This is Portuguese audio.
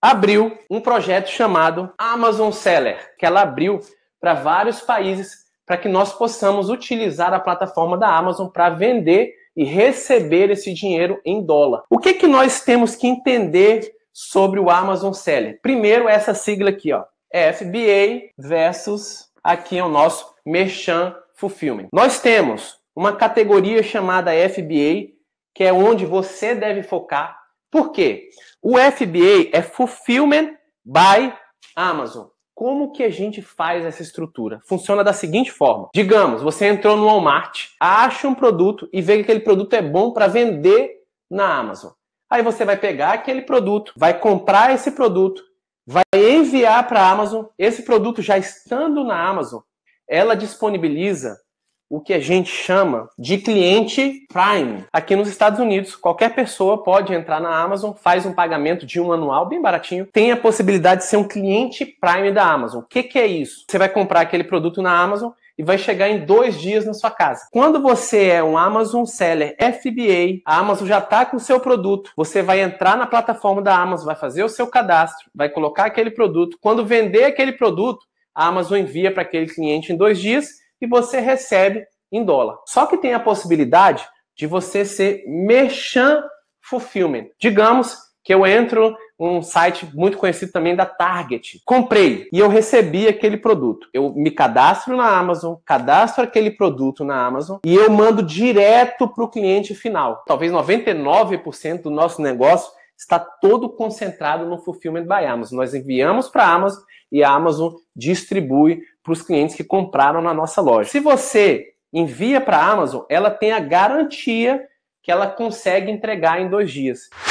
abriu um projeto chamado Amazon Seller, que ela abriu para vários países para que nós possamos utilizar a plataforma da Amazon para vender e receber esse dinheiro em dólar. O que, que nós temos que entender sobre o Amazon Seller? Primeiro, essa sigla aqui, ó, FBA versus aqui é o nosso Merchant Fulfillment. Nós temos uma categoria chamada FBA, que é onde você deve focar por quê? O FBA é Fulfillment by Amazon. Como que a gente faz essa estrutura? Funciona da seguinte forma: digamos, você entrou no Walmart, acha um produto e vê que aquele produto é bom para vender na Amazon. Aí você vai pegar aquele produto, vai comprar esse produto, vai enviar para a Amazon. Esse produto já estando na Amazon, ela disponibiliza o que a gente chama de cliente Prime. Aqui nos Estados Unidos, qualquer pessoa pode entrar na Amazon, faz um pagamento de um anual bem baratinho, tem a possibilidade de ser um cliente Prime da Amazon. O que, que é isso? Você vai comprar aquele produto na Amazon e vai chegar em dois dias na sua casa. Quando você é um Amazon Seller FBA, a Amazon já está com o seu produto. Você vai entrar na plataforma da Amazon, vai fazer o seu cadastro, vai colocar aquele produto. Quando vender aquele produto, a Amazon envia para aquele cliente em dois dias e você recebe em dólar. Só que tem a possibilidade de você ser merchan fulfillment. Digamos que eu entro um site muito conhecido também da Target. Comprei e eu recebi aquele produto. Eu me cadastro na Amazon, cadastro aquele produto na Amazon e eu mando direto para o cliente final. Talvez 99% do nosso negócio está todo concentrado no Fulfillment by Amazon. Nós enviamos para a Amazon e a Amazon distribui para os clientes que compraram na nossa loja. Se você envia para a Amazon, ela tem a garantia que ela consegue entregar em dois dias.